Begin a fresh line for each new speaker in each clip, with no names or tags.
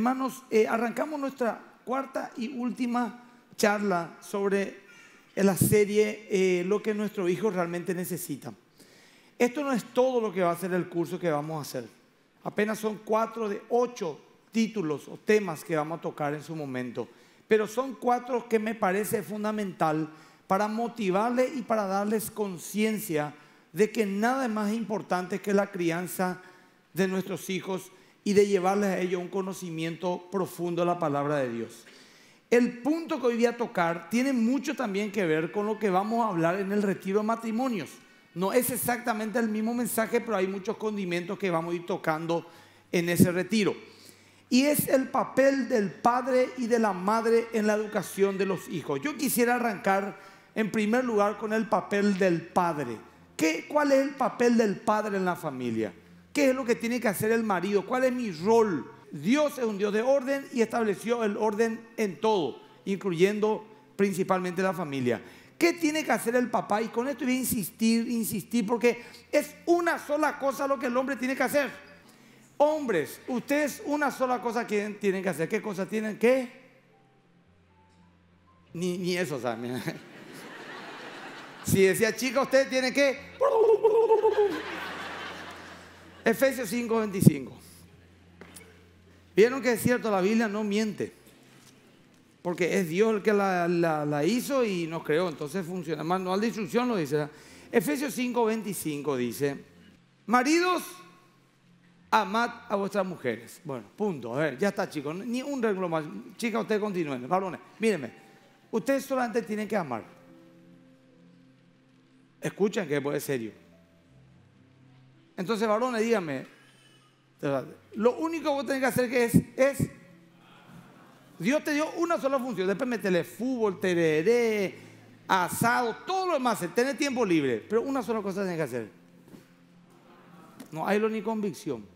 Hermanos, eh, arrancamos nuestra cuarta y última charla sobre eh, la serie eh, Lo que nuestros hijos realmente necesita Esto no es todo lo que va a ser el curso que vamos a hacer. Apenas son cuatro de ocho títulos o temas que vamos a tocar en su momento. Pero son cuatro que me parece fundamental para motivarles y para darles conciencia de que nada es más importante que la crianza de nuestros hijos y de llevarles a ellos un conocimiento profundo de la palabra de Dios. El punto que hoy voy a tocar tiene mucho también que ver con lo que vamos a hablar en el retiro de matrimonios. No es exactamente el mismo mensaje, pero hay muchos condimentos que vamos a ir tocando en ese retiro. Y es el papel del padre y de la madre en la educación de los hijos. Yo quisiera arrancar en primer lugar con el papel del padre. ¿Qué, ¿Cuál es el papel del padre en la familia? ¿Qué es lo que tiene que hacer el marido? ¿Cuál es mi rol? Dios es un Dios de orden y estableció el orden en todo, incluyendo principalmente la familia. ¿Qué tiene que hacer el papá? Y con esto voy a insistir, insistir, porque es una sola cosa lo que el hombre tiene que hacer. Hombres, ustedes una sola cosa tienen que hacer. ¿Qué cosa tienen que? Ni, ni eso saben. Si decía chica, ustedes tienen que... Efesios 5:25. Vieron que es cierto, la Biblia no miente. Porque es Dios el que la, hizo y nos creó. Entonces funciona. Manual de instrucción lo dice. Efesios 5:25 dice, maridos, amad a vuestras mujeres. Bueno, punto. A ver, ya está, chicos. Ni un reglo más. Chicas, ustedes continúen. Varones, mírenme. Ustedes solamente tienen que amar. Escuchen que es serio. Entonces, varones, dígame, lo único que vos tenés que hacer que es, es, Dios te dio una sola función, después metele fútbol, tereré, asado, todo lo demás, tener tiempo libre, pero una sola cosa tenés que hacer. No hay lo ni convicción.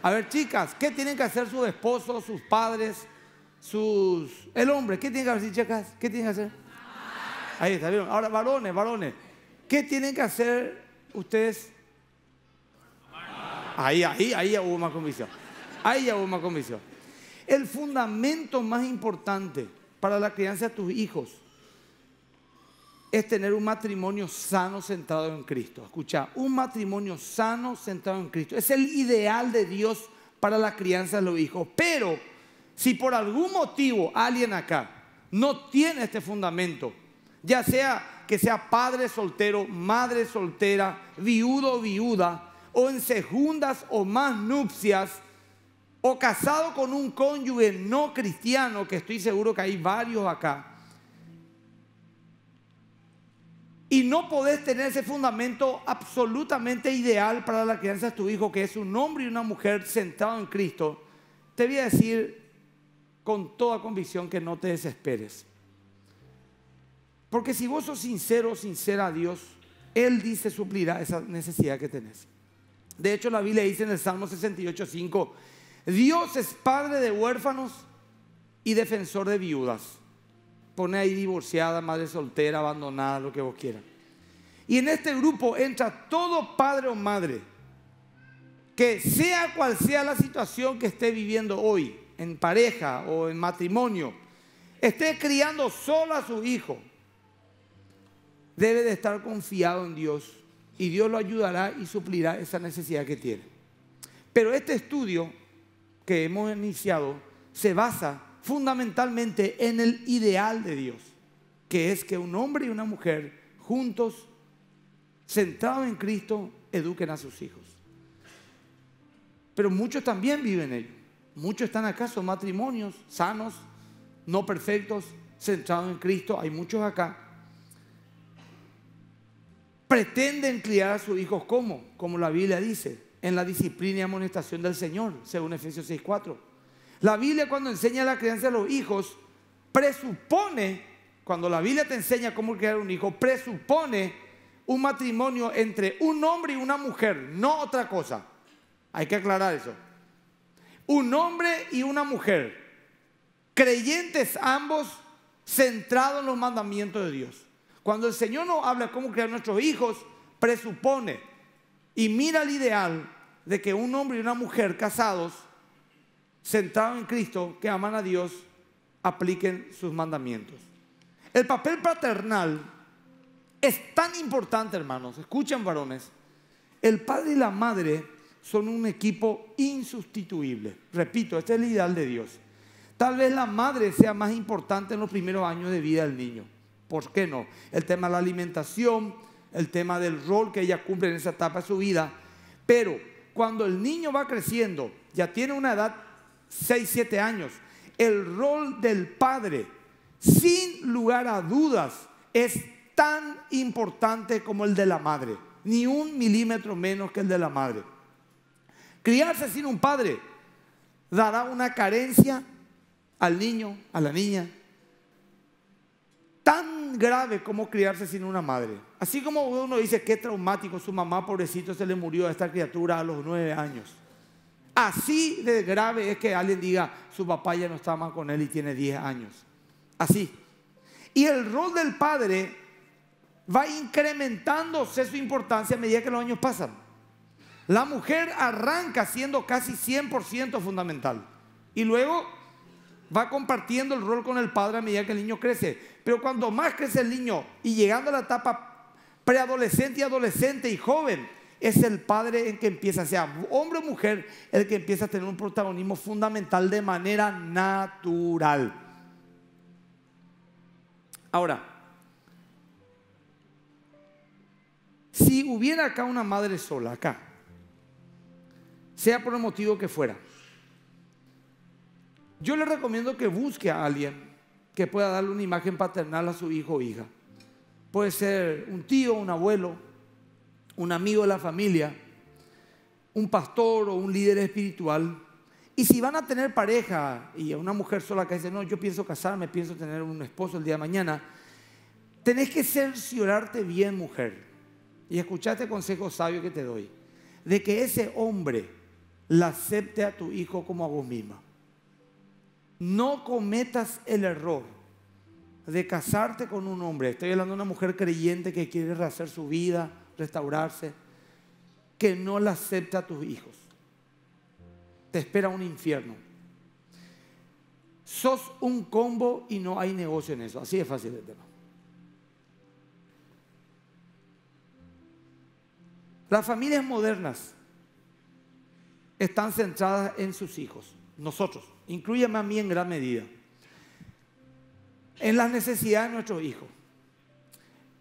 A ver, chicas, ¿qué tienen que hacer sus esposos, sus padres, sus... El hombre, ¿qué tienen que hacer, chicas? ¿Qué tienen que hacer? Ahí está, ¿vieron? Ahora, varones, varones, ¿qué tienen que hacer ustedes Ahí, ahí, ahí hubo más convicción. Ahí hubo más convicción. El fundamento más importante para la crianza de tus hijos es tener un matrimonio sano centrado en Cristo. Escucha, un matrimonio sano centrado en Cristo. Es el ideal de Dios para la crianza de los hijos. Pero si por algún motivo alguien acá no tiene este fundamento, ya sea que sea padre soltero, madre soltera, viudo o viuda, o en segundas o más nupcias, o casado con un cónyuge no cristiano, que estoy seguro que hay varios acá, y no podés tener ese fundamento absolutamente ideal para la crianza de tu hijo, que es un hombre y una mujer sentado en Cristo, te voy a decir con toda convicción que no te desesperes. Porque si vos sos sincero, sincera a Dios, Él dice suplirá esa necesidad que tenés. De hecho, la Biblia dice en el Salmo 68, 5, Dios es padre de huérfanos y defensor de viudas. Pone ahí divorciada, madre soltera, abandonada, lo que vos quieras. Y en este grupo entra todo padre o madre, que sea cual sea la situación que esté viviendo hoy, en pareja o en matrimonio, esté criando solo a su hijo, debe de estar confiado en Dios y Dios lo ayudará y suplirá esa necesidad que tiene. Pero este estudio que hemos iniciado se basa fundamentalmente en el ideal de Dios, que es que un hombre y una mujer juntos, centrados en Cristo, eduquen a sus hijos. Pero muchos también viven ello. Muchos están acá, son matrimonios sanos, no perfectos, centrados en Cristo. Hay muchos acá pretenden criar a sus hijos como, como la Biblia dice, en la disciplina y amonestación del Señor, según Efesios 6.4. La Biblia cuando enseña la crianza de los hijos, presupone, cuando la Biblia te enseña cómo criar un hijo, presupone un matrimonio entre un hombre y una mujer, no otra cosa. Hay que aclarar eso. Un hombre y una mujer, creyentes ambos, centrados en los mandamientos de Dios. Cuando el Señor nos habla cómo crear nuestros hijos, presupone y mira el ideal de que un hombre y una mujer casados, sentados en Cristo, que aman a Dios, apliquen sus mandamientos. El papel paternal es tan importante, hermanos. Escuchen, varones. El padre y la madre son un equipo insustituible. Repito, este es el ideal de Dios. Tal vez la madre sea más importante en los primeros años de vida del niño. ¿Por qué no? El tema de la alimentación, el tema del rol que ella cumple en esa etapa de su vida. Pero cuando el niño va creciendo, ya tiene una edad 6, 7 años, el rol del padre, sin lugar a dudas, es tan importante como el de la madre, ni un milímetro menos que el de la madre. Criarse sin un padre dará una carencia al niño, a la niña, tan grave como criarse sin una madre. Así como uno dice, qué traumático, su mamá pobrecito se le murió a esta criatura a los nueve años. Así de grave es que alguien diga, su papá ya no está más con él y tiene diez años. Así. Y el rol del padre va incrementándose su importancia a medida que los años pasan. La mujer arranca siendo casi 100% fundamental y luego va compartiendo el rol con el padre a medida que el niño crece. Pero cuando más crece el niño y llegando a la etapa preadolescente y adolescente y joven, es el padre en que empieza, sea hombre o mujer, el que empieza a tener un protagonismo fundamental de manera natural. Ahora, si hubiera acá una madre sola, acá, sea por el motivo que fuera, yo le recomiendo que busque a alguien que pueda darle una imagen paternal a su hijo o hija. Puede ser un tío, un abuelo, un amigo de la familia, un pastor o un líder espiritual. Y si van a tener pareja y una mujer sola que dice, no, yo pienso casarme, pienso tener un esposo el día de mañana, tenés que cerciorarte bien, mujer. Y escuchaste este consejo sabio que te doy, de que ese hombre la acepte a tu hijo como a vos misma no cometas el error de casarte con un hombre. Estoy hablando de una mujer creyente que quiere rehacer su vida, restaurarse, que no la acepta a tus hijos. Te espera un infierno. Sos un combo y no hay negocio en eso. Así de fácil el tema. Las familias modernas están centradas en sus hijos, nosotros incluyame a mí en gran medida, en las necesidades de nuestros hijos,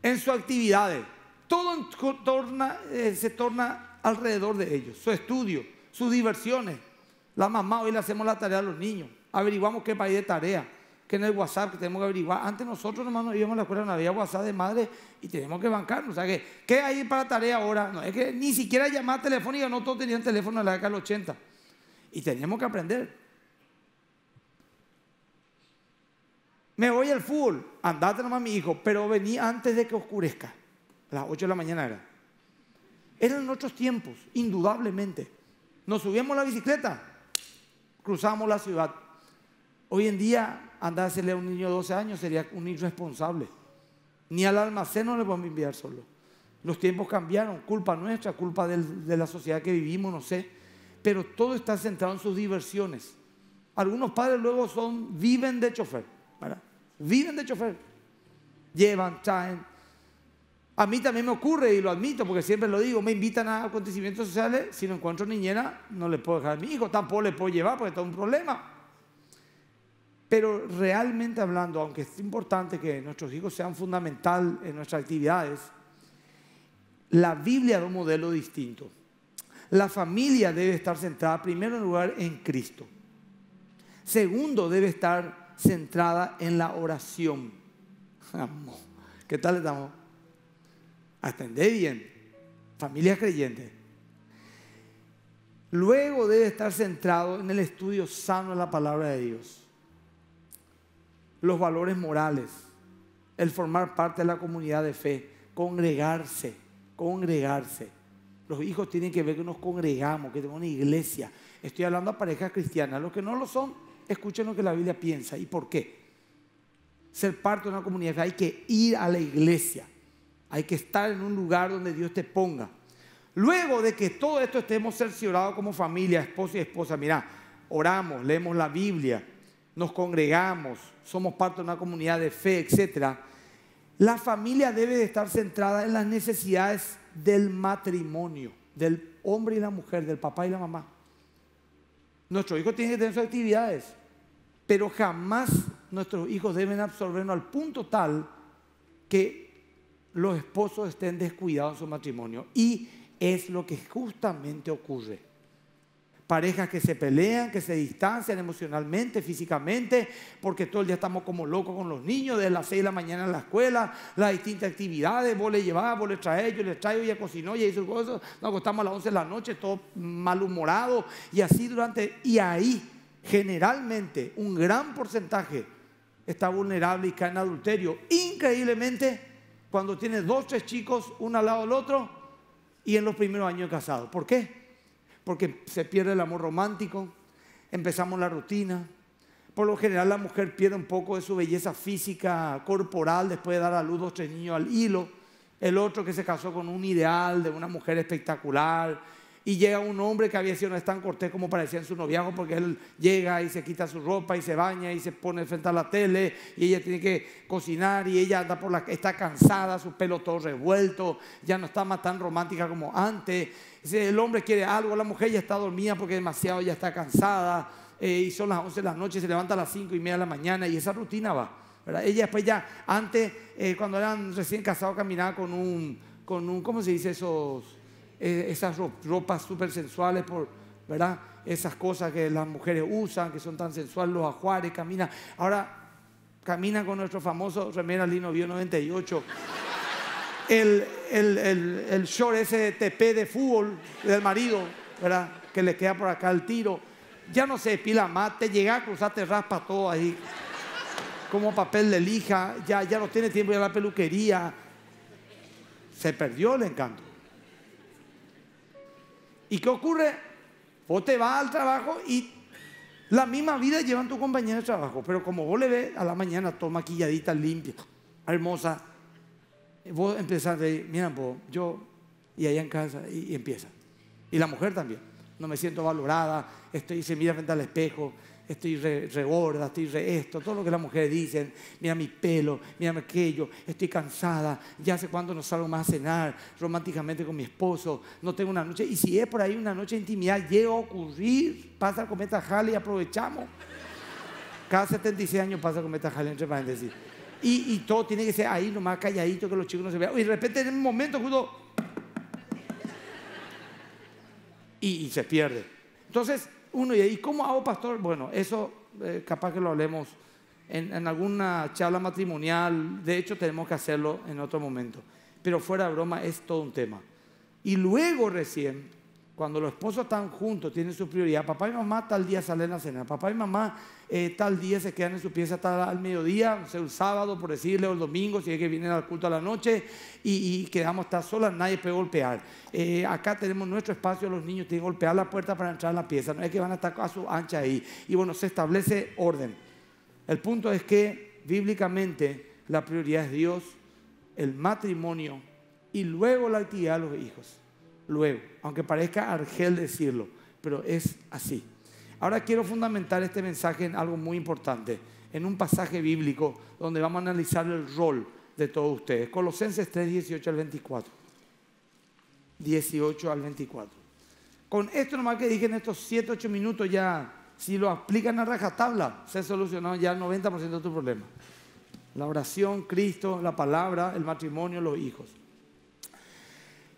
en sus actividades, todo eh, se torna alrededor de ellos, su estudio, sus diversiones. La mamá hoy le hacemos la tarea a los niños, averiguamos qué país de tarea, que en el WhatsApp que tenemos que averiguar. Antes nosotros nomás nos íbamos a la escuela, no había WhatsApp de madre y teníamos que bancarnos. O sea que, ¿qué hay para tarea ahora? No, es que ni siquiera llamar telefónica, no todos tenían teléfono en la década del 80. Y teníamos que aprender. Me voy al fútbol. Andate a mi hijo. Pero vení antes de que oscurezca. A las 8 de la mañana era. Eran otros tiempos, indudablemente. Nos subíamos la bicicleta, cruzamos la ciudad. Hoy en día, andársele a un niño de 12 años sería un irresponsable. Ni al almacén no le podemos enviar solo. Los tiempos cambiaron, culpa nuestra, culpa de la sociedad que vivimos, no sé. Pero todo está centrado en sus diversiones. Algunos padres luego son, viven de chofer. ¿verdad? Viven de chofer. Llevan, traen. A mí también me ocurre, y lo admito, porque siempre lo digo, me invitan a acontecimientos sociales, si no encuentro niñera, no le puedo dejar a mi hijo, tampoco le puedo llevar porque está un problema. Pero realmente hablando, aunque es importante que nuestros hijos sean fundamental en nuestras actividades, la Biblia da un modelo distinto. La familia debe estar centrada primero en lugar en Cristo. Segundo, debe estar centrada en la oración. ¿Qué tal estamos? Atendé bien. Familia creyente. Luego debe estar centrado en el estudio sano de la palabra de Dios. Los valores morales. El formar parte de la comunidad de fe. Congregarse. Congregarse. Los hijos tienen que ver que nos congregamos, que tenemos una iglesia. Estoy hablando a parejas cristianas. Los que no lo son, escuchen lo que la Biblia piensa y por qué. Ser parte de una comunidad, hay que ir a la iglesia, hay que estar en un lugar donde Dios te ponga. Luego de que todo esto estemos cerciorados como familia, esposo y esposa, mira, oramos, leemos la Biblia, nos congregamos, somos parte de una comunidad de fe, etc. La familia debe de estar centrada en las necesidades del matrimonio, del hombre y la mujer, del papá y la mamá. Nuestro hijo tiene que tener sus actividades pero jamás nuestros hijos deben absorbernos al punto tal que los esposos estén descuidados en su matrimonio. Y es lo que justamente ocurre. Parejas que se pelean, que se distancian emocionalmente, físicamente, porque todo el día estamos como locos con los niños, desde las 6 de la mañana en la escuela, las distintas actividades, vos le llevás, vos le traes, yo les traigo, ella cocinó, ella hizo cosas, nos acostamos a las 11 de la noche, todo malhumorado, y así durante, y ahí generalmente un gran porcentaje está vulnerable y cae en adulterio. Increíblemente, cuando tiene dos, tres chicos, uno al lado del otro, y en los primeros años de casado. ¿Por qué? Porque se pierde el amor romántico, empezamos la rutina. Por lo general la mujer pierde un poco de su belleza física, corporal, después de dar a luz dos, tres niños al hilo. El otro que se casó con un ideal de una mujer espectacular, y llega un hombre que había sido no es tan cortés como parecía su noviajo porque él llega y se quita su ropa y se baña y se pone frente a la tele y ella tiene que cocinar y ella anda por la, está cansada, su pelo todo revuelto, ya no está más tan romántica como antes. El hombre quiere algo, la mujer ya está dormida porque demasiado ya está cansada eh, y son las 11 de la noche, se levanta a las 5 y media de la mañana y esa rutina va. ¿verdad? Ella después ya, antes, eh, cuando eran recién casados, caminaba con un, con un, ¿cómo se dice esos? Eh, esas ropas súper sensuales, por, ¿verdad? Esas cosas que las mujeres usan, que son tan sensuales, los ajuares, camina. Ahora camina con nuestro famoso remera Lino Bio 98. El, el, short ese de TP de fútbol del marido, ¿verdad? Que le queda por acá el tiro. Ya no se despila más, te llega a cruzar, raspa todo ahí. Como papel de lija, ya, ya no tiene tiempo de ir a la peluquería. Se perdió el encanto. ¿Y qué ocurre? Vos te vas al trabajo y la misma vida llevan tu compañero de trabajo, pero como vos le ves a la mañana, todo maquilladita, limpia, hermosa, vos empezás a decir, mira, vos, yo, y allá en casa, y, empieza. Y la mujer también, no me siento valorada, estoy, se mira frente al espejo, estoy regorda, estoy re esto, todo lo que las mujeres dicen, mira mi pelo, mira aquello, estoy cansada, ya sé cuándo no salgo más a cenar románticamente con mi esposo, no tengo una noche, y si es por ahí una noche de intimidad, llega a ocurrir, pasa con cometa Halley y aprovechamos. Cada 76 años pasa con cometa Halley, entre paréntesis. Y, todo tiene que ser ahí nomás calladito, que los chicos no se vean. Y de repente en un momento justo... y se pierde. Entonces, uno, ¿y cómo hago, pastor? Bueno, eso eh, capaz que lo hablemos en, en, alguna charla matrimonial. De hecho, tenemos que hacerlo en otro momento. Pero fuera de broma, es todo un tema. Y luego recién cuando los esposos están juntos, tienen su prioridad. Papá y mamá tal día salen a cenar. Papá y mamá eh, tal día se quedan en su pieza hasta al mediodía, o sea, el sábado, por decirle, o el domingo, si es que vienen al culto a la noche y, quedamos estar solas, nadie puede golpear. Eh, acá tenemos nuestro espacio, los niños tienen que golpear la puerta para entrar en la pieza. No es que van a estar a su ancha ahí. Y bueno, se establece orden. El punto es que bíblicamente la prioridad es Dios, el matrimonio y luego la actividad de los hijos luego, aunque parezca argel decirlo, pero es así. Ahora quiero fundamentar este mensaje en algo muy importante, en un pasaje bíblico donde vamos a analizar el rol de todos ustedes. Colosenses 3, 18 al 24. 18 al 24. Con esto nomás que dije en estos 7, 8 minutos ya, si lo aplican a rajatabla, se ha solucionado ya el 90% de tu problema. La oración, Cristo, la palabra, el matrimonio, los hijos.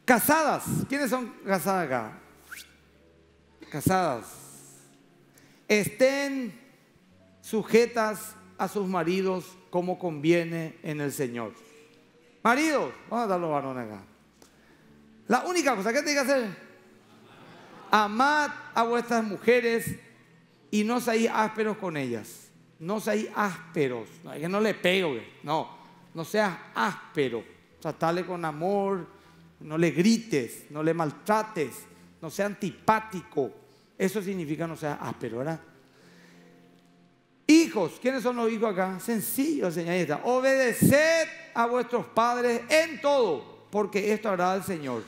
Casadas, ¿quiénes son casadas acá? Casadas. Estén sujetas a sus maridos como conviene en el Señor. Maridos, vamos a dar los varones acá. La única cosa que tiene que hacer, amad a vuestras mujeres y no seáis ásperos con ellas. No seáis ásperos, no, que no le pego, no, no seas áspero. tratarle con amor, no le grites, no le maltrates, no sea antipático. Eso significa no sea áspero, ¿verdad? Hijos, ¿quiénes son los hijos acá? Sencillo, señorita. Obedeced a vuestros padres en todo, porque esto hará al Señor.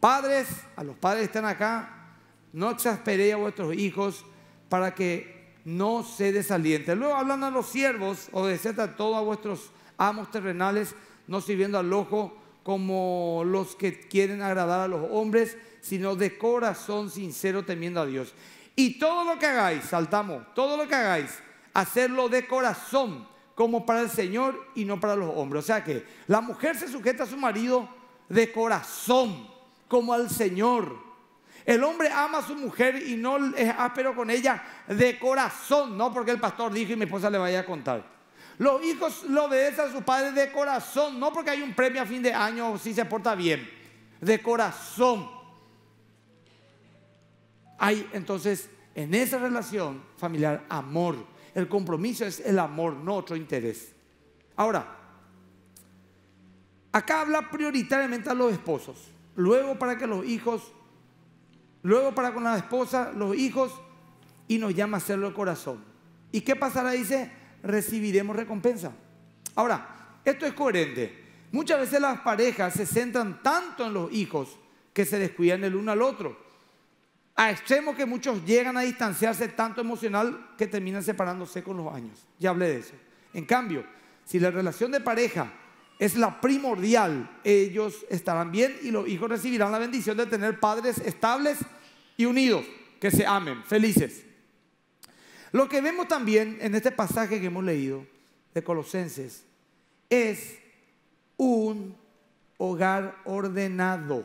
Padres, a los padres que están acá, no exasperéis a vuestros hijos para que no se desalienten. Luego hablando a los siervos, obedeced a todos a vuestros amos terrenales, no sirviendo al ojo como los que quieren agradar a los hombres, sino de corazón sincero temiendo a Dios. Y todo lo que hagáis, saltamos, todo lo que hagáis, hacerlo de corazón, como para el Señor y no para los hombres. O sea que la mujer se sujeta a su marido de corazón, como al Señor. El hombre ama a su mujer y no es áspero con ella de corazón, no porque el pastor dijo y mi esposa le vaya a contar. Los hijos lo obedecen a sus padres de corazón, no porque hay un premio a fin de año si se porta bien, de corazón. Hay entonces en esa relación familiar amor. El compromiso es el amor, no otro interés. Ahora, acá habla prioritariamente a los esposos, luego para que los hijos, luego para con la esposa, los hijos, y nos llama a hacerlo de corazón. ¿Y qué pasará? Dice, recibiremos recompensa. Ahora, esto es coherente. Muchas veces las parejas se centran tanto en los hijos que se descuidan el uno al otro. A extremo que muchos llegan a distanciarse tanto emocional que terminan separándose con los años. Ya hablé de eso. En cambio, si la relación de pareja es la primordial, ellos estarán bien y los hijos recibirán la bendición de tener padres estables y unidos, que se amen, felices. Lo que vemos también en este pasaje que hemos leído de Colosenses es un hogar ordenado.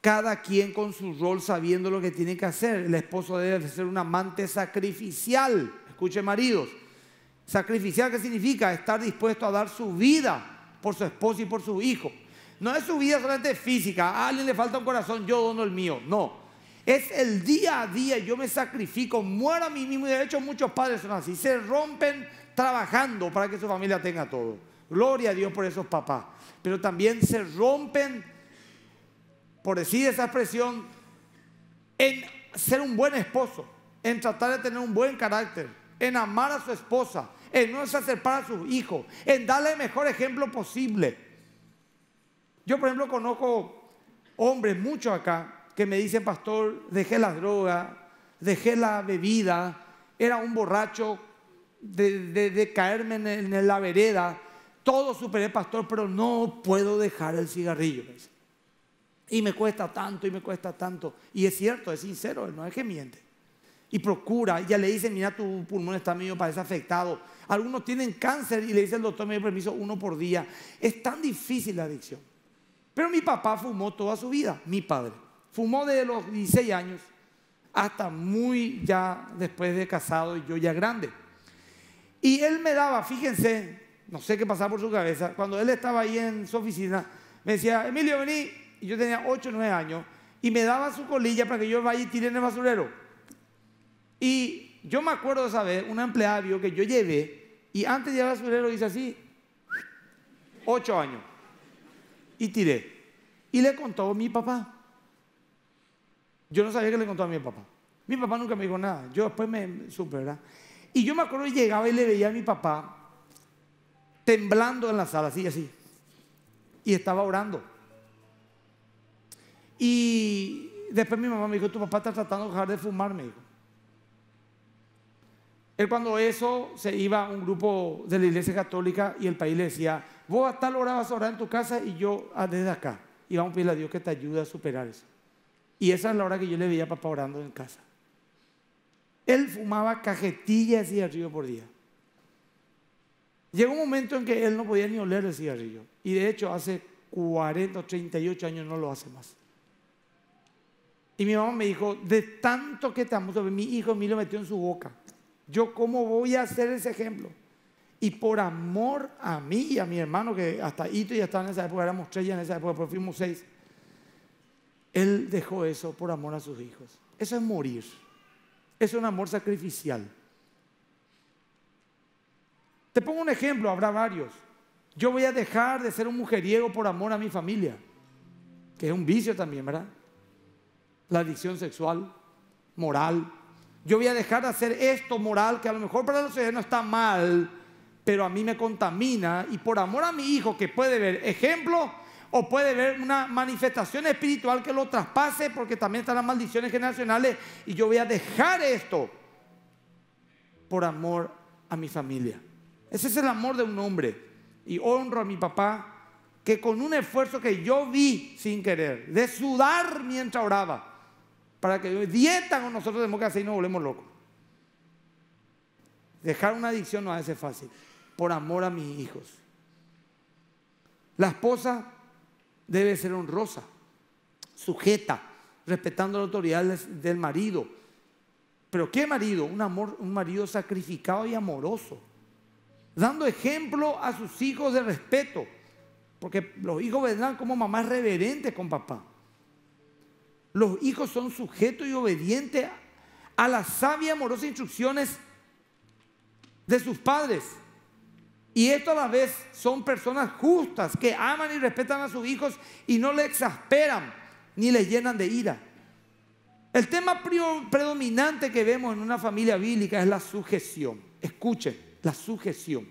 Cada quien con su rol sabiendo lo que tiene que hacer. El esposo debe ser un amante sacrificial. Escuche maridos. Sacrificial, ¿qué significa? Estar dispuesto a dar su vida por su esposo y por su hijo. No es su vida solamente física. A alguien le falta un corazón, yo dono el mío. No. Es el día a día, yo me sacrifico, muero a mí mismo. Y de hecho muchos padres son así, se rompen trabajando para que su familia tenga todo. Gloria a Dios por esos papás. Pero también se rompen, por decir esa expresión, en ser un buen esposo, en tratar de tener un buen carácter, en amar a su esposa, en no desacerpar a sus hijos, en darle el mejor ejemplo posible. Yo, por ejemplo, conozco hombres, muchos acá, que me dicen, pastor, dejé las drogas, dejé la bebida, era un borracho de, caerme en, la vereda, todo superé, pastor, pero no puedo dejar el cigarrillo. Y me cuesta tanto, y me cuesta tanto. Y es cierto, es sincero, no es que miente. Y procura, ya le dicen, mira, tu pulmón está medio parece afectado. Algunos tienen cáncer y le dice el doctor, me dio permiso uno por día. Es tan difícil la adicción. Pero mi papá fumó toda su vida, mi padre. Fumó desde los 16 años hasta muy ya después de casado y yo ya grande. Y él me daba, fíjense, no sé qué pasaba por su cabeza, cuando él estaba ahí en su oficina, me decía, Emilio, vení, y yo tenía 8 o 9 años, y me daba su colilla para que yo vaya y tire en el basurero. Y yo me acuerdo esa vez, un empleado vio que yo llevé, y antes de ir al basurero dice así, 8 años, y tiré. Y le contó a mi papá. Yo no sabía que le contó a mi papá. Mi papá nunca me dijo nada. Yo después me supe, ¿verdad? Y yo me acuerdo que llegaba y le veía a mi papá temblando en la sala, así, así. Y estaba orando. Y después mi mamá me dijo, tu papá está tratando de dejar de fumar, me dijo. Él cuando eso se iba a un grupo de la iglesia católica y el país le decía, vos a tal hora vas a orar en tu casa y yo ah, desde acá. Y vamos a pedirle a Dios que te ayude a superar eso. Y esa es la hora que yo le veía a papá orando en casa. Él fumaba cajetillas de cigarrillo por día. Llegó un momento en que él no podía ni oler el cigarrillo. Y de hecho hace 40 o 38 años no lo hace más. Y mi mamá me dijo, de tanto que te mi hijo mí lo metió en su boca. Yo cómo voy a hacer ese ejemplo. Y por amor a mí y a mi hermano, que hasta hito ya estaba en esa época, éramos tres ya en esa época, pero fuimos seis él dejó eso por amor a sus hijos. Eso es morir. Es un amor sacrificial. Te pongo un ejemplo, habrá varios. Yo voy a dejar de ser un mujeriego por amor a mi familia, que es un vicio también, ¿verdad? La adicción sexual, moral. Yo voy a dejar de hacer esto moral, que a lo mejor para los sociedad no está mal, pero a mí me contamina y por amor a mi hijo que puede ver ejemplo, o puede haber una manifestación espiritual que lo traspase porque también están las maldiciones generacionales y yo voy a dejar esto por amor a mi familia. Ese es el amor de un hombre. Y honro a mi papá que con un esfuerzo que yo vi sin querer, de sudar mientras oraba, para que dietan con nosotros tenemos y nos volvemos locos. Dejar una adicción no hace fácil, por amor a mis hijos. La esposa debe ser honrosa, sujeta, respetando la autoridad del marido. Pero ¿qué marido? Un, amor, un marido sacrificado y amoroso, dando ejemplo a sus hijos de respeto, porque los hijos vendrán como mamás reverentes con papá. Los hijos son sujetos y obedientes a las sabias y amorosas instrucciones de sus padres. Y esto a la vez son personas justas que aman y respetan a sus hijos y no le exasperan ni le llenan de ira. El tema predominante que vemos en una familia bíblica es la sujeción. Escuchen, la sujeción.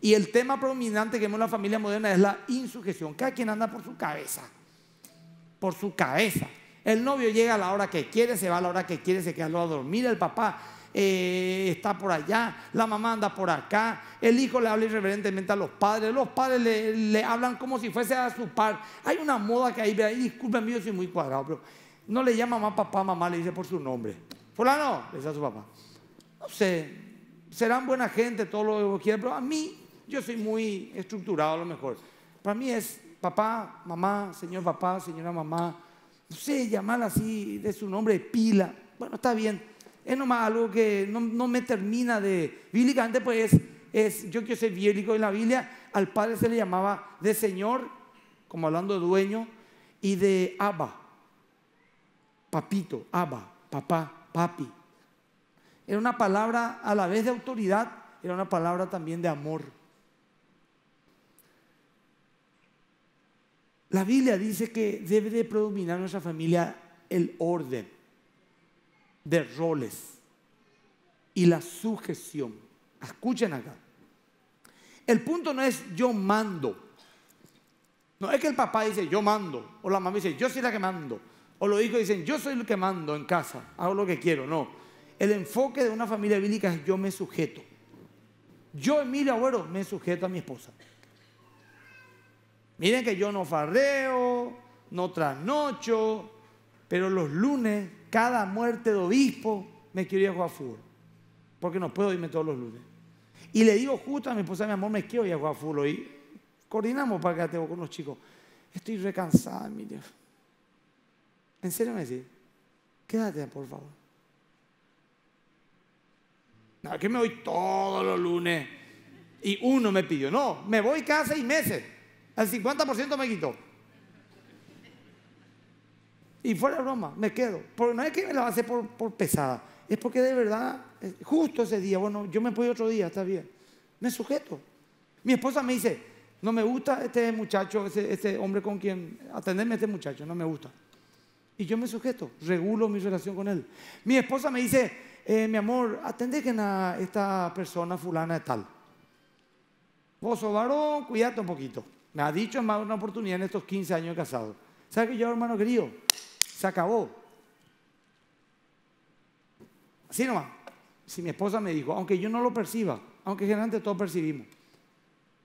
Y el tema predominante que vemos en la familia moderna es la insujeción. Cada quien anda por su cabeza. Por su cabeza. El novio llega a la hora que quiere, se va a la hora que quiere, se queda a dormir. El papá eh, está por allá, la mamá anda por acá, el hijo le habla irreverentemente a los padres, los padres le, hablan como si fuese a su par. Hay una moda que hay, disculpen, yo soy muy cuadrado, pero no le llama mamá, papá, mamá, le dice por su nombre. Fulano, le dice a su papá. No sé, serán buena gente, todo lo que quieran, pero a mí, yo soy muy estructurado a lo mejor. Para mí es papá, mamá, señor papá, señora mamá. No sé, llamarla así de su nombre pila. Bueno, está bien es nomás algo que no, me termina de... Bíblicamente pues es, yo quiero ser bíblico en la Biblia, al Padre se le llamaba de Señor, como hablando de dueño, y de Abba, papito, Abba, papá, papi. Era una palabra a la vez de autoridad, era una palabra también de amor. La Biblia dice que debe de predominar en nuestra familia el orden de roles y la sujeción. Escuchen acá. El punto no es yo mando. No es que el papá dice yo mando, o la mamá dice yo soy la que mando, o los hijos dicen yo soy el que mando en casa, hago lo que quiero. No. El enfoque de una familia bíblica es yo me sujeto. Yo, Emilio Agüero, me sujeto a mi esposa. Miren que yo no farreo, no trasnocho, pero los lunes cada muerte de obispo me quiero ir a jugar Porque no puedo irme todos los lunes. Y le digo justo a mi esposa, mi amor, me quiero ir a jugar fútbol. y coordinamos para que ateo con los chicos. Estoy recansada, Dios. ¿En serio me dice Quédate, por favor. No, que me voy todos los lunes. Y uno me pidió. No, me voy cada seis meses. Al 50% me quitó. Y fuera broma, me quedo. Porque no es que me la hace por, por pesada, es porque de verdad, eh, justo ese día, bueno, yo me puse otro día, está bien. Me sujeto. Mi esposa me dice, no me gusta este muchacho, este, hombre con quien, atenderme a este muchacho, no me gusta. Y yo me sujeto, regulo mi relación con él. Mi esposa me dice, eh, mi amor, atende que a esta persona fulana es tal. Vos varón, cuídate un poquito. Me ha dicho en más de una oportunidad en estos 15 años de casado. ¿Sabes qué yo, hermano querido? Se acabó. Así nomás. Si mi esposa me dijo, aunque yo no lo perciba, aunque generalmente todos percibimos,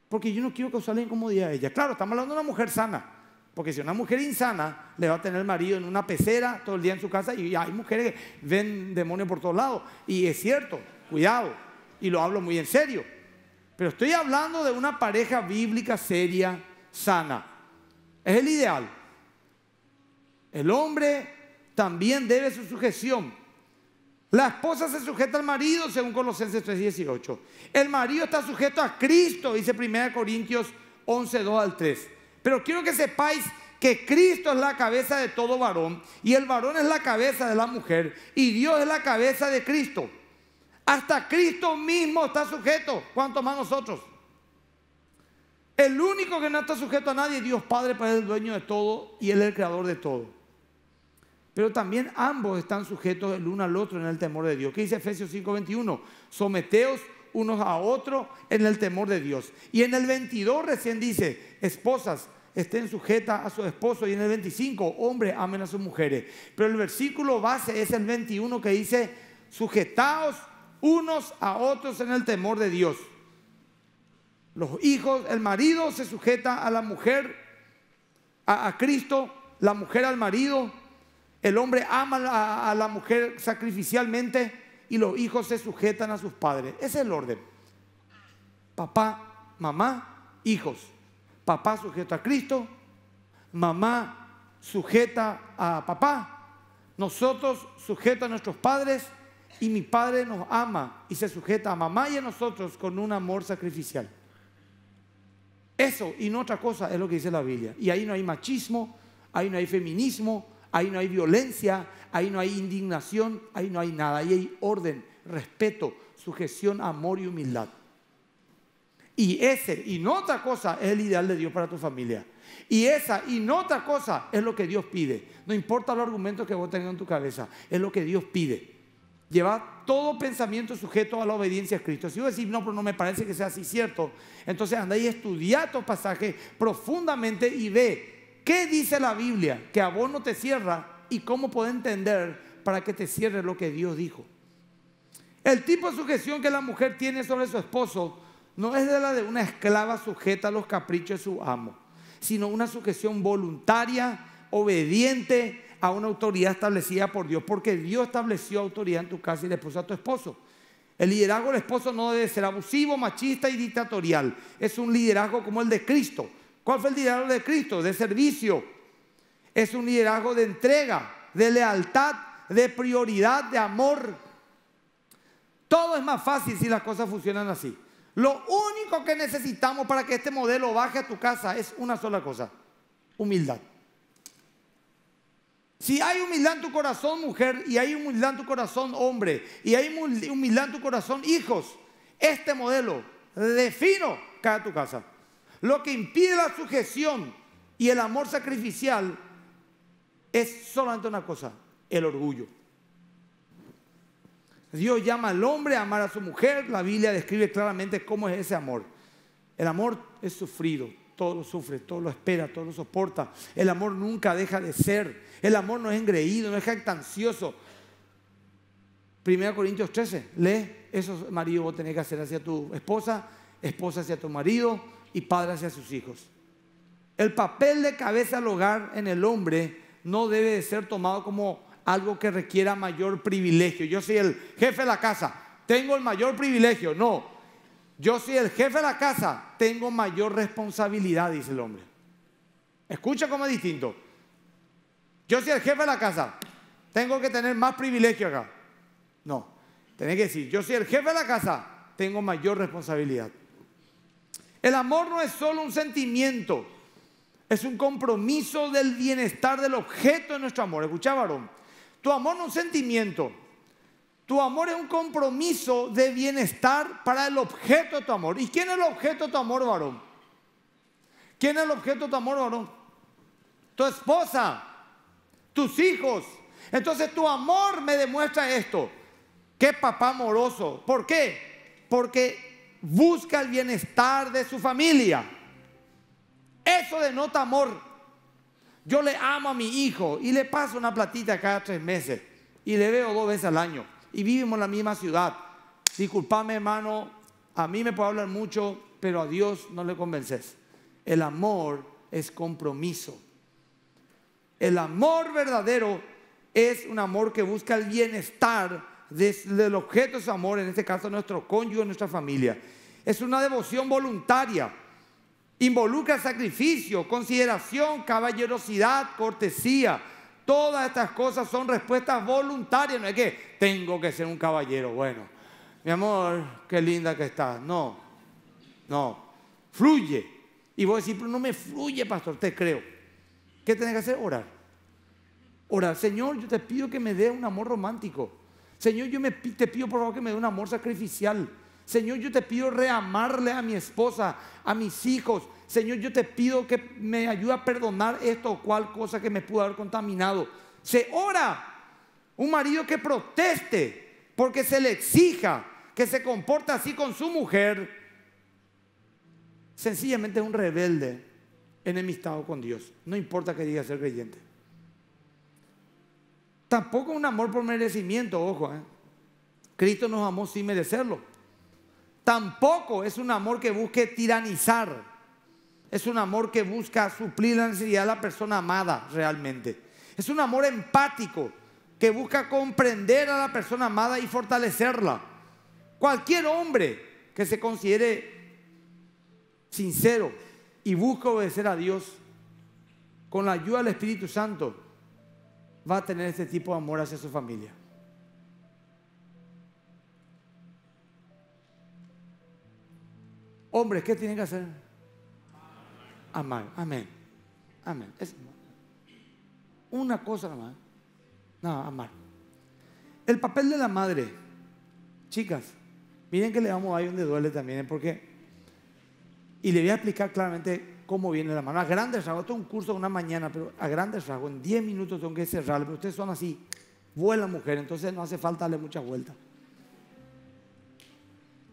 porque yo no quiero causarle incomodidad a ella. Claro, estamos hablando de una mujer sana. Porque si una mujer insana le va a tener el marido en una pecera todo el día en su casa y hay mujeres que ven demonios por todos lados. Y es cierto, cuidado. Y lo hablo muy en serio. Pero estoy hablando de una pareja bíblica seria, sana. Es el ideal. El hombre también debe su sujeción. La esposa se sujeta al marido, según Colosenses 3:18. El marido está sujeto a Cristo, dice 1 Corintios 11:2 al 3. Pero quiero que sepáis que Cristo es la cabeza de todo varón y el varón es la cabeza de la mujer y Dios es la cabeza de Cristo. Hasta Cristo mismo está sujeto, cuanto más nosotros. El único que no está sujeto a nadie, es Dios Padre, pues es el dueño de todo y Él es el creador de todo pero también ambos están sujetos el uno al otro en el temor de Dios. ¿Qué dice Efesios 5:21? Someteos unos a otros en el temor de Dios. Y en el 22 recién dice, esposas, estén sujetas a su esposo. Y en el 25, hombres, amen a sus mujeres. Pero el versículo base es el 21 que dice, sujetaos unos a otros en el temor de Dios. Los hijos, el marido se sujeta a la mujer, a Cristo, la mujer al marido el hombre ama a la mujer sacrificialmente y los hijos se sujetan a sus padres. Ese es el orden. Papá, mamá, hijos. Papá sujeta a Cristo, mamá sujeta a papá, nosotros sujeta a nuestros padres y mi padre nos ama y se sujeta a mamá y a nosotros con un amor sacrificial. Eso y no otra cosa es lo que dice la Biblia. Y ahí no hay machismo, ahí no hay feminismo, ahí no hay violencia, ahí no hay indignación, ahí no hay nada, ahí hay orden, respeto, sujeción, amor y humildad. Y ese, y no otra cosa, es el ideal de Dios para tu familia. Y esa, y no otra cosa, es lo que Dios pide. No importa los argumentos que vos tengas en tu cabeza, es lo que Dios pide. Lleva todo pensamiento sujeto a la obediencia a Cristo. Si vos decís, no, pero no me parece que sea así cierto, entonces anda y estudia tu pasaje profundamente y ve ¿Qué dice la Biblia? Que a vos no te cierra y cómo puedo entender para que te cierre lo que Dios dijo. El tipo de sujeción que la mujer tiene sobre su esposo no es de la de una esclava sujeta a los caprichos de su amo, sino una sujeción voluntaria, obediente a una autoridad establecida por Dios, porque Dios estableció autoridad en tu casa y le puso a tu esposo. El liderazgo del esposo no debe ser abusivo, machista y dictatorial. Es un liderazgo como el de Cristo, ¿Cuál fue el liderazgo de Cristo? De servicio. Es un liderazgo de entrega, de lealtad, de prioridad, de amor. Todo es más fácil si las cosas funcionan así. Lo único que necesitamos para que este modelo baje a tu casa es una sola cosa, humildad. Si hay humildad en tu corazón, mujer, y hay humildad en tu corazón, hombre, y hay humildad en tu corazón, hijos, este modelo defino fino cae a tu casa. Lo que impide la sujeción y el amor sacrificial es solamente una cosa, el orgullo. Dios llama al hombre a amar a su mujer. La Biblia describe claramente cómo es ese amor. El amor es sufrido, todo lo sufre, todo lo espera, todo lo soporta. El amor nunca deja de ser. El amor no es engreído, no es jactancioso. 1 Corintios 13, lee, eso marido vos tenés que hacer hacia tu esposa, esposa hacia tu marido, y padre hacia sus hijos. El papel de cabeza al hogar en el hombre no debe de ser tomado como algo que requiera mayor privilegio. Yo soy el jefe de la casa, tengo el mayor privilegio. No, yo soy el jefe de la casa, tengo mayor responsabilidad, dice el hombre. Escucha cómo es distinto. Yo soy el jefe de la casa, tengo que tener más privilegio acá. No, tenés que decir, yo soy el jefe de la casa, tengo mayor responsabilidad. El amor no es solo un sentimiento, es un compromiso del bienestar del objeto de nuestro amor. Escucha, varón, tu amor no es un sentimiento, tu amor es un compromiso de bienestar para el objeto de tu amor. ¿Y quién es el objeto de tu amor, varón? ¿Quién es el objeto de tu amor, varón? Tu esposa, tus hijos. Entonces tu amor me demuestra esto. Qué papá amoroso. ¿Por qué? Porque busca el bienestar de su familia. Eso denota amor. Yo le amo a mi hijo y le paso una platita cada tres meses y le veo dos veces al año y vivimos en la misma ciudad. Disculpame hermano, a mí me puede hablar mucho, pero a Dios no le convences. El amor es compromiso. El amor verdadero es un amor que busca el bienestar del objeto de su amor, en este caso nuestro cónyuge, nuestra familia. Es una devoción voluntaria. Involucra sacrificio, consideración, caballerosidad, cortesía. Todas estas cosas son respuestas voluntarias. No es que tengo que ser un caballero. Bueno, mi amor, qué linda que estás. No, no. Fluye. Y vos decís, pero no me fluye, pastor, te creo. ¿Qué tenés que hacer? Orar. Orar. Señor, yo te pido que me dé un amor romántico. Señor, yo te pido por favor que me dé un amor sacrificial. Señor, yo te pido reamarle a mi esposa, a mis hijos. Señor, yo te pido que me ayude a perdonar esto o cual cosa que me pudo haber contaminado. Se ora un marido que proteste porque se le exija que se comporta así con su mujer. Sencillamente es un rebelde enemistado con Dios. No importa que diga ser creyente. Tampoco un amor por merecimiento, ojo. ¿eh? Cristo nos amó sin merecerlo. Tampoco es un amor que busque tiranizar. Es un amor que busca suplir la necesidad de la persona amada realmente. Es un amor empático que busca comprender a la persona amada y fortalecerla. Cualquier hombre que se considere sincero y busque obedecer a Dios con la ayuda del Espíritu Santo va a tener este tipo de amor hacia su familia. Hombres, ¿qué tienen que hacer? Amar. Amén. Amén. una cosa más. no, amar. El papel de la madre. Chicas, miren que le vamos a ir donde duele también, ¿eh? qué? Y le voy a explicar claramente cómo viene la mano. A grandes rasgos, esto un curso de una mañana, pero a grandes rasgos, en 10 minutos tengo que cerrarlo, pero ustedes son así, vuela mujer, entonces no hace falta darle muchas vueltas.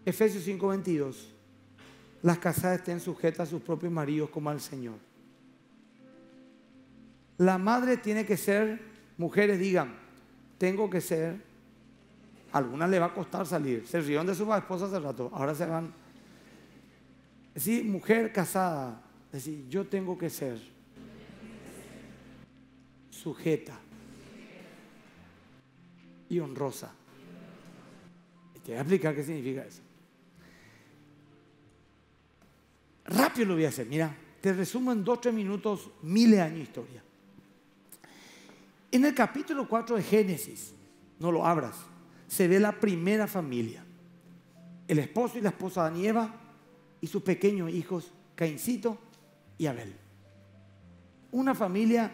Efesios 5:22, las casadas estén sujetas a sus propios maridos como al Señor. La madre tiene que ser, mujeres digan, tengo que ser, algunas le va a costar salir, se rieron de su esposa hace rato, ahora se van. Sí, mujer casada, es Decir, yo tengo que ser sujeta y honrosa. Y te voy a explicar qué significa eso. Rápido lo voy a hacer, mira, te resumo en dos o tres minutos miles de años de historia. En el capítulo 4 de Génesis, no lo abras, se ve la primera familia. El esposo y la esposa de y sus pequeños hijos, Caincito y Abel. Una familia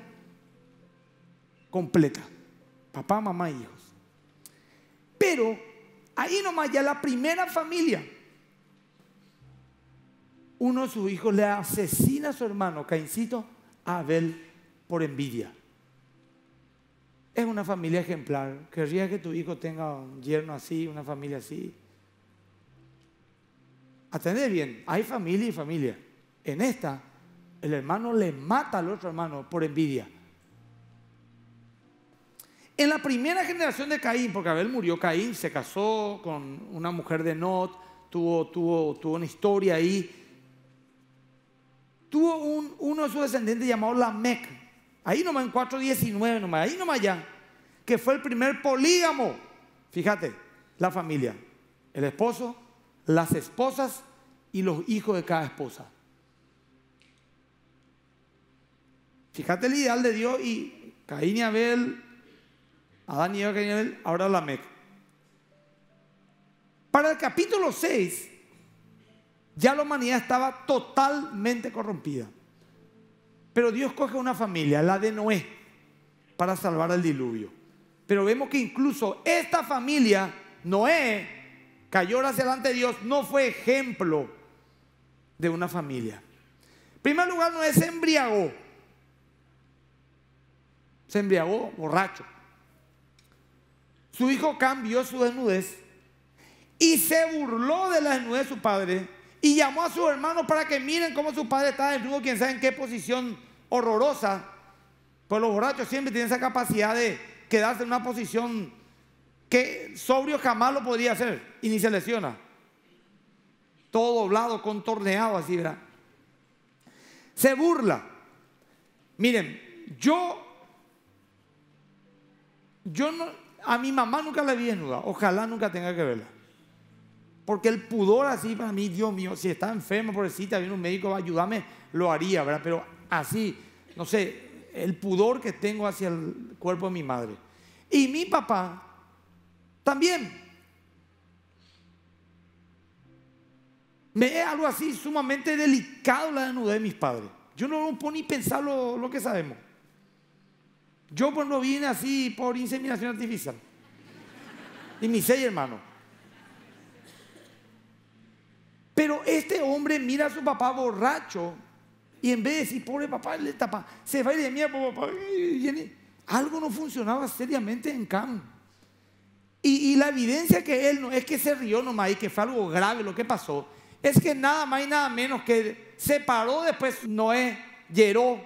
completa, papá, mamá y hijos. Pero ahí nomás ya la primera familia, uno de sus hijos le asesina a su hermano, Caincito, a Abel por envidia. Es una familia ejemplar. Querría que tu hijo tenga un yerno así, una familia así. Atender bien, hay familia y familia. En esta el hermano le mata al otro hermano por envidia. En la primera generación de Caín, porque Abel murió, Caín se casó con una mujer de Not, tuvo, tuvo, tuvo una historia ahí. Tuvo uno de sus descendientes llamado Lamec, ahí nomás en 4.19 ahí nomás ya, que fue el primer polígamo. Fíjate, la familia, el esposo, las esposas y los hijos de cada esposa. Fíjate el ideal de Dios y Caín y Abel, Adán y Eva, y Abel, ahora la Para el capítulo 6, ya la humanidad estaba totalmente corrompida. Pero Dios coge una familia, la de Noé, para salvar el diluvio. Pero vemos que incluso esta familia, Noé, cayó hacia delante de Dios, no fue ejemplo de una familia. En primer lugar, Noé se embriagó se embriagó borracho. Su hijo cambió su desnudez y se burló de la desnudez de su padre y llamó a sus hermanos para que miren cómo su padre está desnudo, quién sabe en qué posición horrorosa. Pues los borrachos siempre tienen esa capacidad de quedarse en una posición que sobrio jamás lo podría hacer y ni se lesiona. Todo doblado, contorneado así, ¿verdad? Se burla. Miren, yo yo no, a mi mamá nunca la vi desnuda, ojalá nunca tenga que verla. Porque el pudor así para mí, Dios mío, si está enfermo, por pobrecita, viene un médico, va a ayudarme, lo haría, ¿verdad? Pero así, no sé, el pudor que tengo hacia el cuerpo de mi madre. Y mi papá también. Me es algo así sumamente delicado la desnudez de mis padres. Yo no puedo ni pensar lo que sabemos. Yo pues no vine así por inseminación artificial. Y mis seis hermanos. Pero este hombre mira a su papá borracho y en vez de decir, pobre papá, le tapa, se va y le mira, algo no funcionaba seriamente en Cam. Y, la evidencia que él no es que se rió nomás y que fue algo grave lo que pasó, es que nada más y nada menos que se paró después Noé, Lleró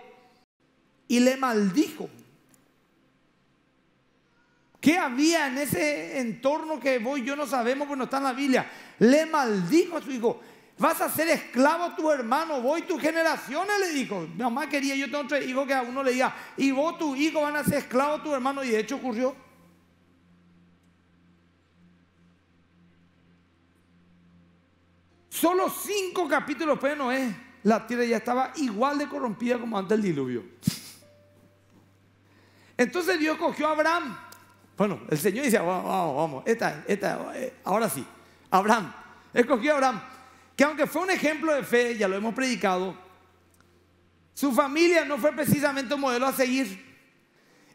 y le maldijo. ¿Qué había en ese entorno que voy? Yo no sabemos porque no está en la Biblia. Le maldijo a su hijo. Vas a ser esclavo a tu hermano, voy tus generaciones, le dijo. Mamá quería, yo tengo tres hijos que a uno le diga, y vos tu hijo, van a ser esclavo a tu hermano, y de hecho ocurrió. Solo cinco capítulos, pero pues, no es. La tierra ya estaba igual de corrompida como antes del diluvio. Entonces Dios cogió a Abraham bueno, el Señor dice, vamos, vamos, esta, esta, eh, ahora sí. Abraham, escogió a Abraham, que aunque fue un ejemplo de fe, ya lo hemos predicado, su familia no fue precisamente un modelo a seguir.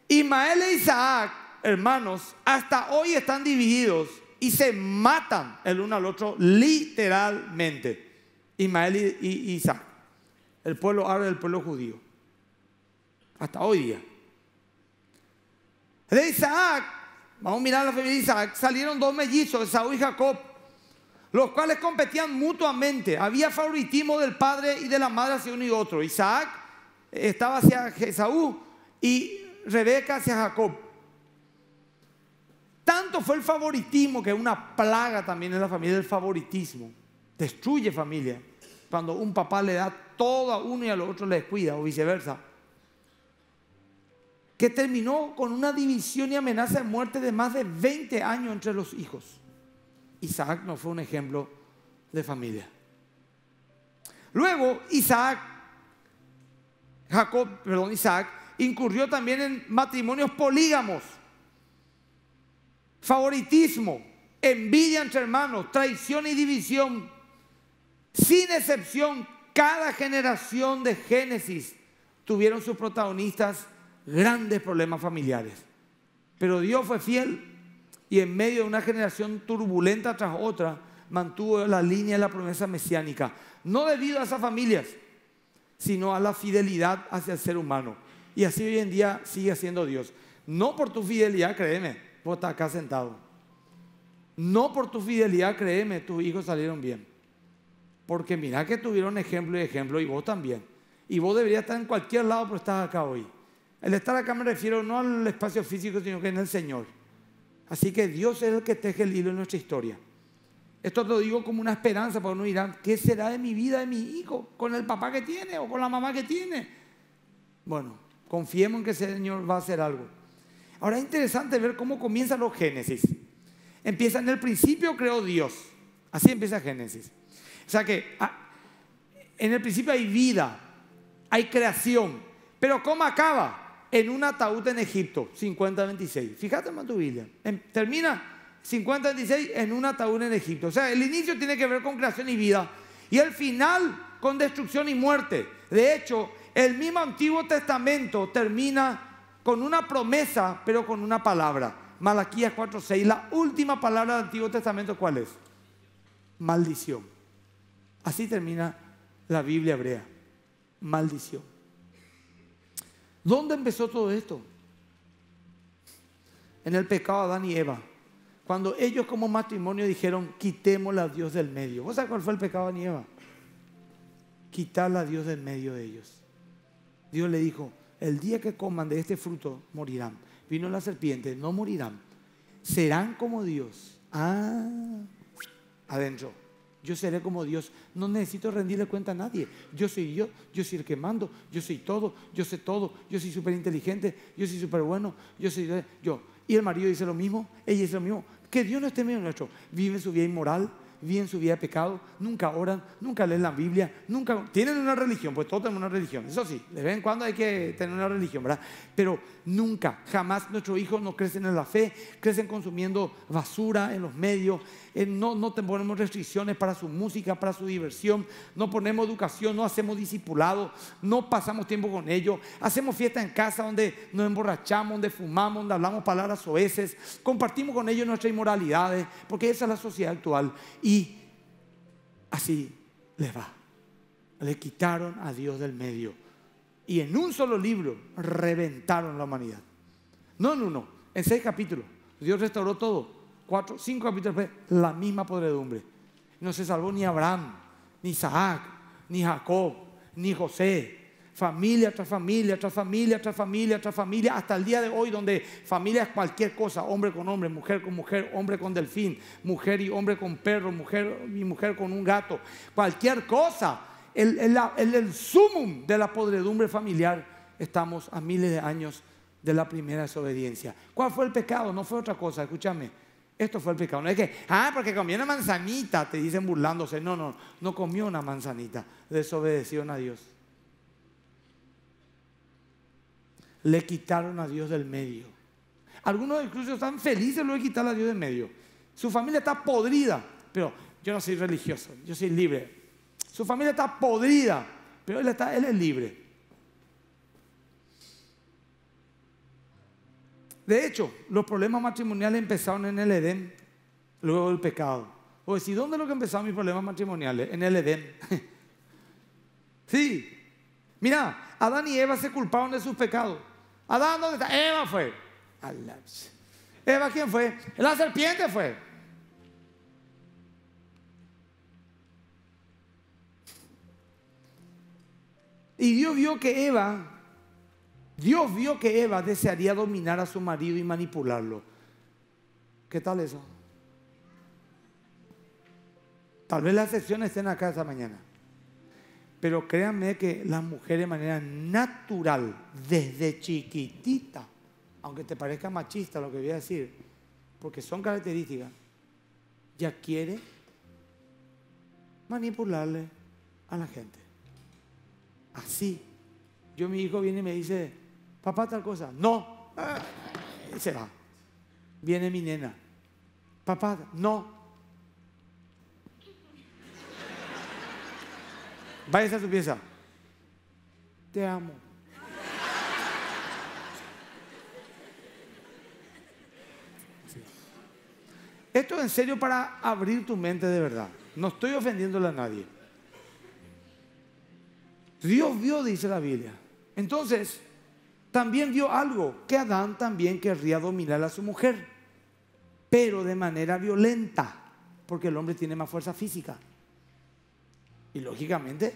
Ismael e Isaac, hermanos, hasta hoy están divididos y se matan el uno al otro literalmente. Ismael y Isaac, el pueblo árabe, el pueblo judío. Hasta hoy día. De Isaac, vamos a mirar la familia de Isaac, salieron dos mellizos, Esaú y Jacob, los cuales competían mutuamente. Había favoritismo del padre y de la madre hacia uno y otro. Isaac estaba hacia Esaú y Rebeca hacia Jacob. Tanto fue el favoritismo, que es una plaga también en la familia, el favoritismo. Destruye familia. Cuando un papá le da todo a uno y al otro le descuida, o viceversa que terminó con una división y amenaza de muerte de más de 20 años entre los hijos. Isaac no fue un ejemplo de familia. Luego Isaac, Jacob, perdón, Isaac, incurrió también en matrimonios polígamos, favoritismo, envidia entre hermanos, traición y división. Sin excepción, cada generación de Génesis tuvieron sus protagonistas grandes problemas familiares. Pero Dios fue fiel y en medio de una generación turbulenta tras otra mantuvo la línea de la promesa mesiánica, no debido a esas familias, sino a la fidelidad hacia el ser humano. Y así hoy en día sigue siendo Dios. No por tu fidelidad, créeme, vos estás acá sentado. No por tu fidelidad, créeme, tus hijos salieron bien. Porque mira que tuvieron ejemplo y ejemplo y vos también. Y vos deberías estar en cualquier lado, pero estás acá hoy. El estar acá me refiero no al espacio físico, sino que en el Señor. Así que Dios es el que teje el hilo en nuestra historia. Esto lo digo como una esperanza, porque uno dirá, ¿qué será de mi vida, de mi hijo, con el papá que tiene o con la mamá que tiene? Bueno, confiemos en que el Señor va a hacer algo. Ahora es interesante ver cómo comienzan los Génesis. Empieza en el principio, creó Dios. Así empieza Génesis. O sea que ah, en el principio hay vida, hay creación, pero ¿cómo acaba? en un ataúd en Egipto, 50-26. Fíjate en tu Biblia. Em, termina 50-26 en un ataúd en Egipto. O sea, el inicio tiene que ver con creación y vida. Y el final con destrucción y muerte. De hecho, el mismo Antiguo Testamento termina con una promesa, pero con una palabra. Malaquías 4:6. La última palabra del Antiguo Testamento, ¿cuál es? Maldición. Así termina la Biblia hebrea. Maldición. ¿Dónde empezó todo esto? En el pecado de Adán y Eva. Cuando ellos como matrimonio dijeron, quitémosle a Dios del medio. ¿Vos sabés cuál fue el pecado de Adán y Eva? Quitar a Dios del medio de ellos. Dios le dijo, el día que coman de este fruto, morirán. Vino la serpiente, no morirán. Serán como Dios. Ah, adentro yo seré como Dios. No necesito rendirle cuenta a nadie. Yo soy yo, yo soy el que mando, yo soy todo, yo sé todo, yo soy súper inteligente, yo soy súper bueno, yo soy yo. Y el marido dice lo mismo, ella dice lo mismo. Que Dios no esté medio nuestro. Viven su vida inmoral, viven su vida de pecado, nunca oran, nunca leen la Biblia, nunca... Tienen una religión, pues todos tenemos una religión, eso sí, de vez en cuando hay que tener una religión, ¿verdad? Pero nunca, jamás nuestros hijos no crecen en la fe, crecen consumiendo basura en los medios, eh, no, no ponemos restricciones para su música, para su diversión, no ponemos educación, no hacemos discipulado, no pasamos tiempo con ellos, hacemos fiesta en casa donde nos emborrachamos, donde fumamos, donde hablamos palabras oeces compartimos con ellos nuestras inmoralidades, porque esa es la sociedad actual y así les va. Le quitaron a Dios del medio y en un solo libro reventaron la humanidad. No no, no. en seis capítulos. Dios restauró todo cuatro, cinco capítulos la misma podredumbre. No se salvó ni Abraham, ni Isaac, ni Jacob, ni José. Familia tras familia, tras familia, tras familia, tras familia, hasta el día de hoy donde familia es cualquier cosa, hombre con hombre, mujer con mujer, hombre con delfín, mujer y hombre con perro, mujer y mujer con un gato, cualquier cosa. El, el sumum de la podredumbre familiar estamos a miles de años de la primera desobediencia. ¿Cuál fue el pecado? No fue otra cosa, escúchame esto fue el pecado. No es que, ah, porque comió una manzanita, te dicen burlándose. No, no, no comió una manzanita. Desobedecieron a Dios. Le quitaron a Dios del medio. Algunos incluso están felices lo de quitarle a Dios del medio. Su familia está podrida, pero yo no soy religioso, yo soy libre. Su familia está podrida, pero él, está, él es libre. De hecho, los problemas matrimoniales empezaron en el Edén, luego del pecado. O decir, ¿dónde es lo que empezaron mis problemas matrimoniales? En el Edén. sí. Mira, Adán y Eva se culparon de sus pecados. Adán, ¿dónde está? Eva fue. Eva, ¿quién fue? La serpiente fue. Y Dios vio que Eva Dios vio que Eva desearía dominar a su marido y manipularlo. ¿Qué tal eso? Tal vez las sesiones estén acá esta mañana. Pero créanme que las mujeres de manera natural, desde chiquitita, aunque te parezca machista lo que voy a decir, porque son características, ya quiere manipularle a la gente. Así. Yo mi hijo viene y me dice, papá tal cosa, no, ah, se va. Viene mi nena, papá, no. Váyase a tu pieza, te amo. Esto es en serio para abrir tu mente de verdad. No estoy ofendiéndole a nadie. Dios vio, dice la Biblia. Entonces, también vio algo, que Adán también querría dominar a su mujer, pero de manera violenta, porque el hombre tiene más fuerza física. Y lógicamente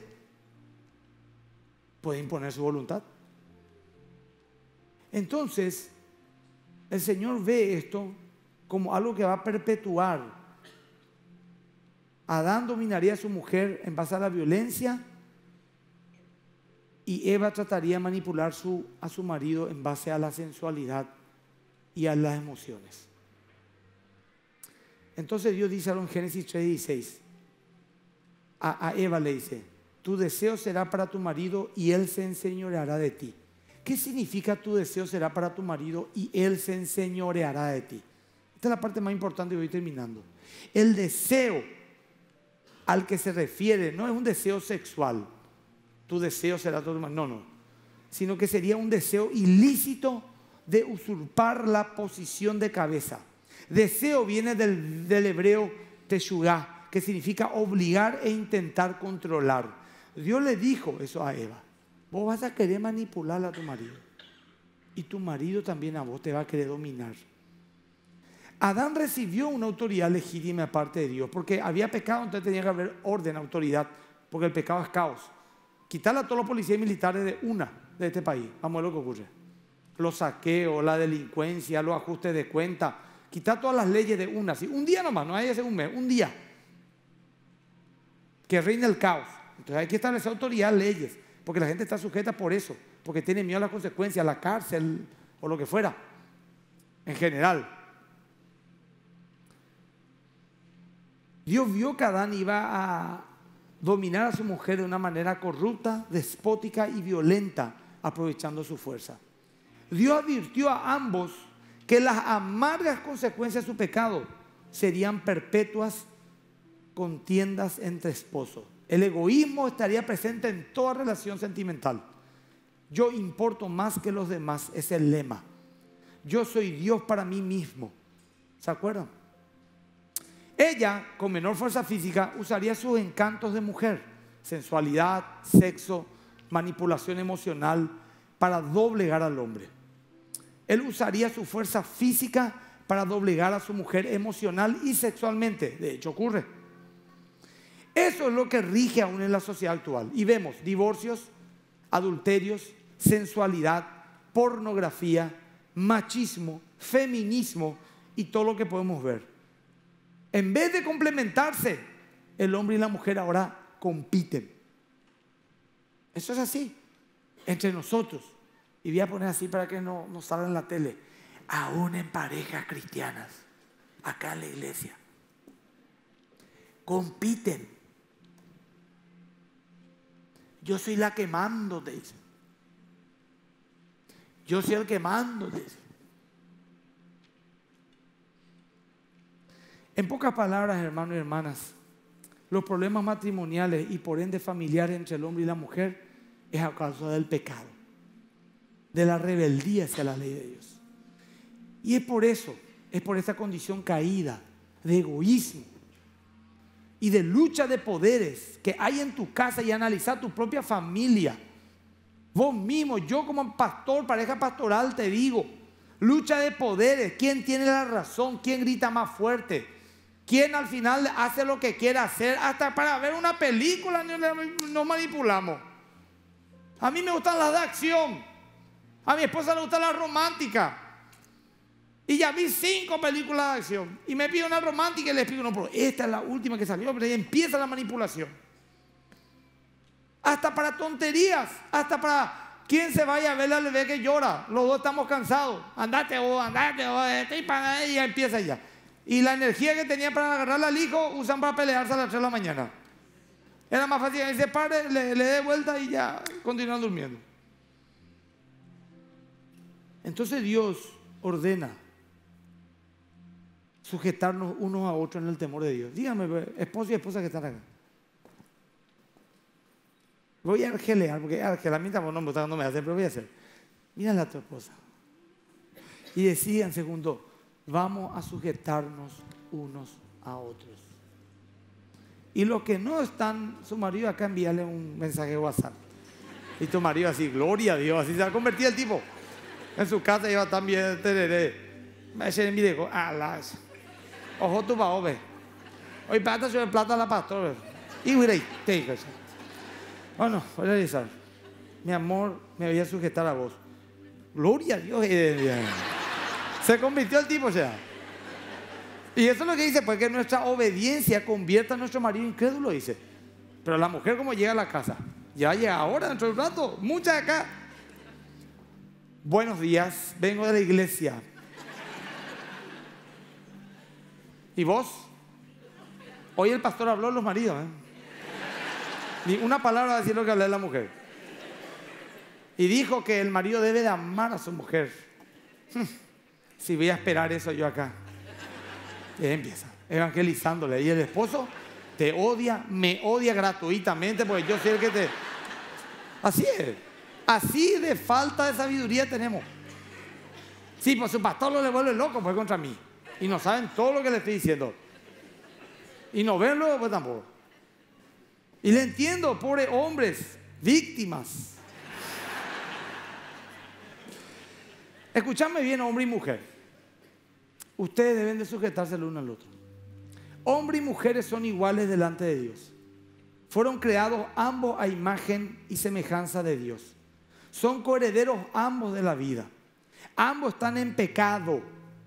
puede imponer su voluntad. Entonces, el Señor ve esto como algo que va a perpetuar. Adán dominaría a su mujer en base a la violencia y Eva trataría de manipular a su marido en base a la sensualidad y a las emociones. Entonces Dios dice en Génesis 3:16. A, a Eva le dice, tu deseo será para tu marido y él se enseñoreará de ti. ¿Qué significa tu deseo será para tu marido y él se enseñoreará de ti? Esta es la parte más importante y voy terminando. El deseo al que se refiere no es un deseo sexual, tu deseo será todo más, No, no. Sino que sería un deseo ilícito de usurpar la posición de cabeza. Deseo viene del, del hebreo teshugá, que significa obligar e intentar controlar. Dios le dijo eso a Eva. Vos vas a querer manipular a tu marido. Y tu marido también a vos te va a querer dominar. Adán recibió una autoridad legítima aparte de Dios, porque había pecado, entonces tenía que haber orden, autoridad, porque el pecado es caos. Quitarle a todos los policías militares de una de este país. Vamos a ver lo que ocurre. Los saqueos, la delincuencia, los ajustes de cuentas. Quitar todas las leyes de una. Un día nomás, no hay ese un mes, un día. Que reine el caos. Entonces hay que establecer autoridad, leyes. Porque la gente está sujeta por eso. Porque tiene miedo a las consecuencias, a la cárcel o lo que fuera. En general. Dios vio que Adán iba a dominar a su mujer de una manera corrupta, despótica y violenta, aprovechando su fuerza. Dios advirtió a ambos que las amargas consecuencias de su pecado serían perpetuas contiendas entre esposos. El egoísmo estaría presente en toda relación sentimental. Yo importo más que los demás, es el lema. Yo soy Dios para mí mismo. ¿Se acuerdan? Ella, con menor fuerza física, usaría sus encantos de mujer, sensualidad, sexo, manipulación emocional, para doblegar al hombre. Él usaría su fuerza física para doblegar a su mujer emocional y sexualmente. De hecho, ocurre. Eso es lo que rige aún en la sociedad actual. Y vemos divorcios, adulterios, sensualidad, pornografía, machismo, feminismo y todo lo que podemos ver. En vez de complementarse, el hombre y la mujer ahora compiten. Eso es así, entre nosotros. Y voy a poner así para que no, nos salga en la tele. Aún en parejas cristianas, acá en la iglesia, compiten. Yo soy la que mando, dice. Yo soy el que mando, dice. En pocas palabras, hermanos y hermanas, los problemas matrimoniales y por ende familiares entre el hombre y la mujer es a causa del pecado, de la rebeldía hacia la ley de Dios. Y es por eso, es por esa condición caída de egoísmo y de lucha de poderes que hay en tu casa y analizar tu propia familia. Vos mismo, yo como pastor, pareja pastoral, te digo, lucha de poderes, quién tiene la razón, quién grita más fuerte ¿Quién al final hace lo que quiere hacer, hasta para ver una película nos manipulamos. A mí me gustan las de acción, a mi esposa le gusta la romántica. Y ya vi cinco películas de acción. Y me pido una romántica y le pido no, pero esta es la última que salió, pero ahí empieza la manipulación. Hasta para tonterías, hasta para ¿Quién se vaya a ver la bebé que llora? Los dos estamos cansados. Andate vos, andate vos, este y empieza ya. Y la energía que tenían para agarrar al hijo usan para pelearse a las 3 de la mañana. Era más fácil que se pare, le, le dé vuelta y ya continúan durmiendo. Entonces Dios ordena sujetarnos unos a otros en el temor de Dios. Dígame, esposo y esposa que están acá. Voy a argelear, porque por pues, no, pues, no me hacer, pero voy a hacer. Mírala a tu esposa. Y decían, segundo, vamos a sujetarnos unos a otros. Y los que no están, su marido acá envíale un mensaje WhatsApp. Y tu marido así, gloria a Dios, así se ha convertido el tipo. En su casa iba también, teneré Me dice, alas. Ah, Ojo tu Hoy plata yo plata la pastora. Y güey, te digo voy a realizar. Mi amor, me voy a sujetar a vos. Gloria a Dios. Eh, eh, eh. Se convirtió el tipo, ya Y eso es lo que dice, pues que nuestra obediencia convierta a nuestro marido incrédulo, dice. Pero la mujer como llega a la casa, ya llega ahora, dentro de un rato, mucha de acá. Buenos días, vengo de la iglesia. ¿Y vos? Hoy el pastor habló a los maridos. ¿eh? Ni una palabra va a decir lo que habla de la mujer. Y dijo que el marido debe de amar a su mujer. Si voy a esperar eso yo acá. Y empieza evangelizándole. Y el esposo te odia, me odia gratuitamente porque yo soy el que te... Así es. Así de falta de sabiduría tenemos. Sí, pues su pastor lo le vuelve loco, pues contra mí. Y no saben todo lo que le estoy diciendo. Y no verlo, pues tampoco. Y le entiendo, pobres hombres, víctimas. Escúchame bien, hombre y mujer. Ustedes deben de sujetarse el uno al otro. Hombre y mujeres son iguales delante de Dios. Fueron creados ambos a imagen y semejanza de Dios. Son coherederos ambos de la vida. Ambos están en pecado,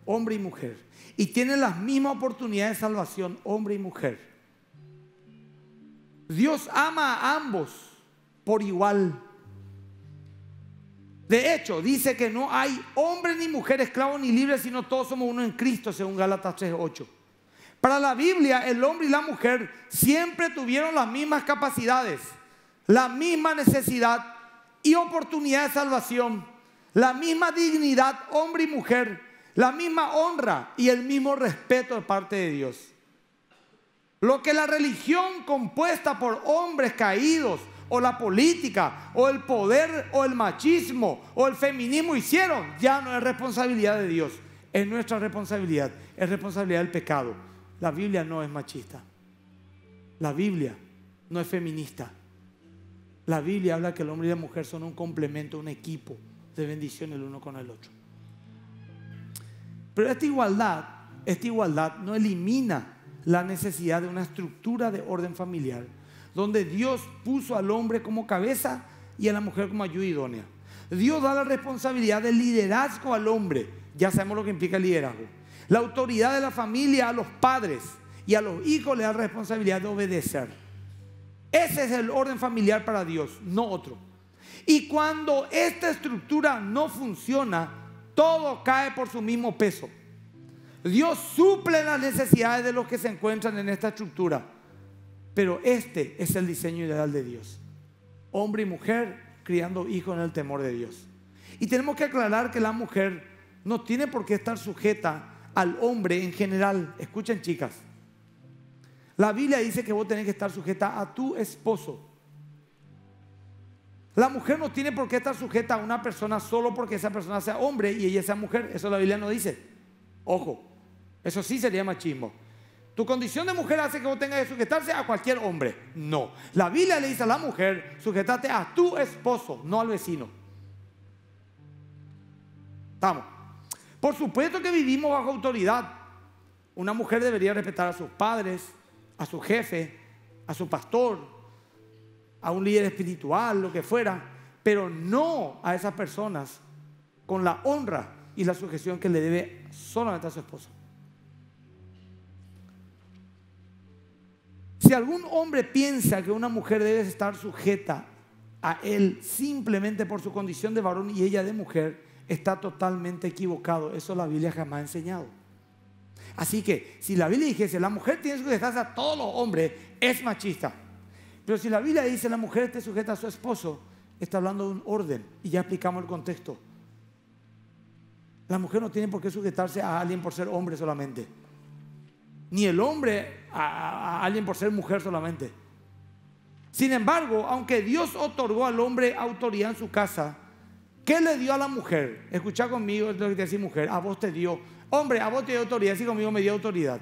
hombre y mujer. Y tienen las mismas oportunidades de salvación, hombre y mujer. Dios ama a ambos por igual. De hecho, dice que no hay hombre ni mujer, esclavo ni libre, sino todos somos uno en Cristo, según Gálatas 3:8. Para la Biblia, el hombre y la mujer siempre tuvieron las mismas capacidades, la misma necesidad y oportunidad de salvación, la misma dignidad, hombre y mujer, la misma honra y el mismo respeto de parte de Dios. Lo que la religión compuesta por hombres caídos, o la política o el poder o el machismo o el feminismo hicieron, ya no es responsabilidad de Dios, es nuestra responsabilidad, es responsabilidad del pecado. La Biblia no es machista, la Biblia no es feminista. La Biblia habla que el hombre y la mujer son un complemento, un equipo de bendición el uno con el otro. Pero esta igualdad, esta igualdad no elimina la necesidad de una estructura de orden familiar donde Dios puso al hombre como cabeza y a la mujer como ayuda idónea. Dios da la responsabilidad del liderazgo al hombre, ya sabemos lo que implica el liderazgo. La autoridad de la familia a los padres y a los hijos le da la responsabilidad de obedecer. Ese es el orden familiar para Dios, no otro. Y cuando esta estructura no funciona, todo cae por su mismo peso. Dios suple las necesidades de los que se encuentran en esta estructura. Pero este es el diseño ideal de Dios. Hombre y mujer criando hijos en el temor de Dios. Y tenemos que aclarar que la mujer no tiene por qué estar sujeta al hombre en general. Escuchen chicas. La Biblia dice que vos tenés que estar sujeta a tu esposo. La mujer no tiene por qué estar sujeta a una persona solo porque esa persona sea hombre y ella sea mujer. Eso la Biblia no dice. Ojo, eso sí sería machismo. Tu condición de mujer hace que vos tengas que sujetarse a cualquier hombre. No. La Biblia le dice a la mujer, sujetate a tu esposo, no al vecino. Estamos. Por supuesto que vivimos bajo autoridad. Una mujer debería respetar a sus padres, a su jefe, a su pastor, a un líder espiritual, lo que fuera, pero no a esas personas con la honra y la sujeción que le debe solamente a su esposo. Si algún hombre piensa que una mujer debe estar sujeta a él simplemente por su condición de varón y ella de mujer, está totalmente equivocado. Eso la Biblia jamás ha enseñado. Así que si la Biblia dijese, la mujer tiene que sujetarse a todos los hombres, es machista. Pero si la Biblia dice, la mujer esté sujeta a su esposo, está hablando de un orden. Y ya explicamos el contexto. La mujer no tiene por qué sujetarse a alguien por ser hombre solamente ni el hombre a, alguien por ser mujer solamente. Sin embargo, aunque Dios otorgó al hombre autoridad en su casa, ¿qué le dio a la mujer? Escucha conmigo lo que te decía mujer, a vos te dio. Hombre, a vos te dio autoridad, así conmigo me dio autoridad.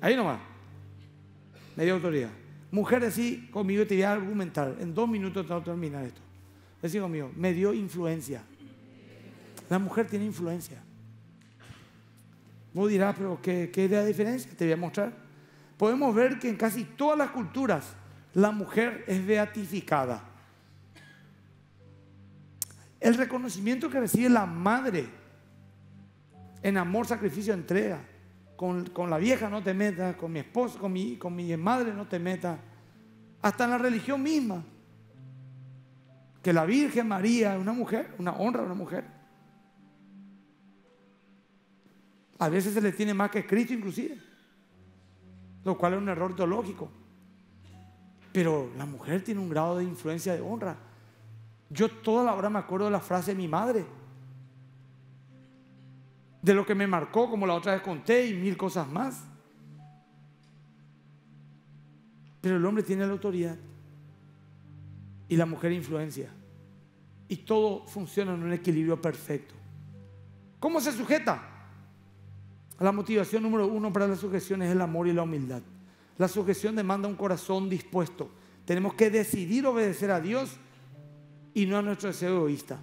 Ahí nomás. Me dio autoridad. Mujer, así conmigo te voy a argumentar. En dos minutos te voy terminar esto. Decí conmigo, me dio influencia. La mujer tiene influencia. Vos dirás, pero ¿qué, es la diferencia? Te voy a mostrar. Podemos ver que en casi todas las culturas la mujer es beatificada. El reconocimiento que recibe la madre en amor, sacrificio, entrega. Con, la vieja no te metas, con mi esposo, con mi, con mi madre no te metas. Hasta en la religión misma. Que la Virgen María, es una mujer, una honra de una mujer. A veces se le tiene más que Cristo inclusive, lo cual es un error teológico. Pero la mujer tiene un grado de influencia de honra. Yo toda la hora me acuerdo de la frase de mi madre, de lo que me marcó, como la otra vez conté, y mil cosas más. Pero el hombre tiene la autoridad y la mujer influencia. Y todo funciona en un equilibrio perfecto. ¿Cómo se sujeta? La motivación número uno para la sujeción es el amor y la humildad. La sujeción demanda un corazón dispuesto. Tenemos que decidir obedecer a Dios y no a nuestro deseo egoísta.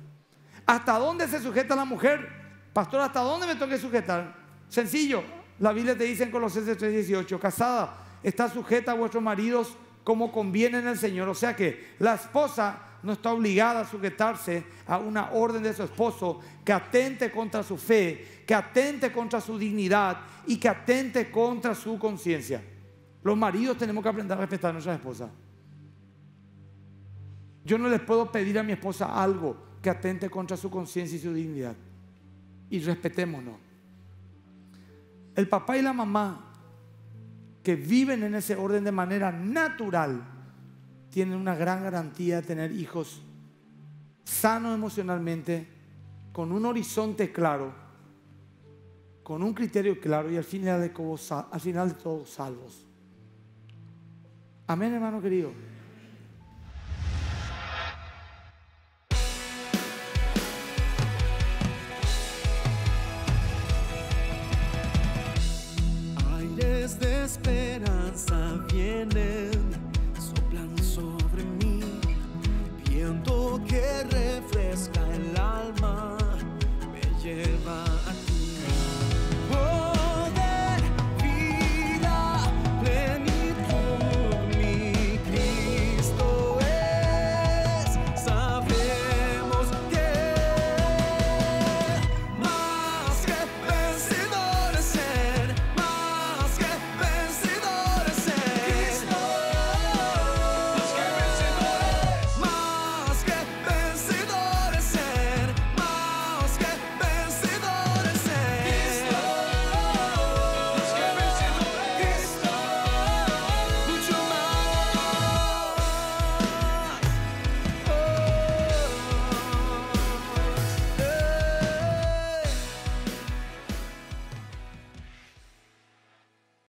¿Hasta dónde se sujeta la mujer? Pastor, ¿hasta dónde me tengo sujetar? Sencillo, la Biblia te dice en Colosenses 3:18, casada, está sujeta a vuestros maridos como conviene en el Señor. O sea que la esposa no está obligada a sujetarse a una orden de su esposo que atente contra su fe, que atente contra su dignidad y que atente contra su conciencia. Los maridos tenemos que aprender a respetar a nuestras esposas. Yo no les puedo pedir a mi esposa algo que atente contra su conciencia y su dignidad. Y respetémonos. El papá y la mamá que viven en ese orden de manera natural tienen una gran garantía de tener hijos sanos emocionalmente, con un horizonte claro, con un criterio claro y al final de, todo, salvos. Amén, hermano querido. Aires de esperanza viene.